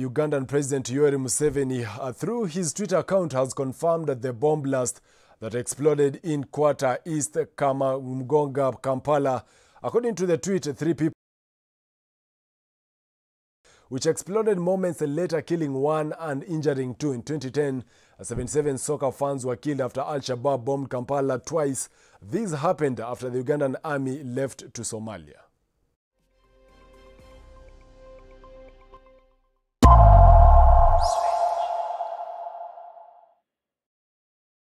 Ugandan President Yoweri Museveni, uh, through his Twitter account, has confirmed that the bomb blast that exploded in Kwata East Kamamgonga, Kampala. According to the tweet, three people which exploded moments later killing one and injuring two. In 2010, 77 soccer fans were killed after Al-Shabaab bombed Kampala twice. this happened after the Ugandan army left to Somalia.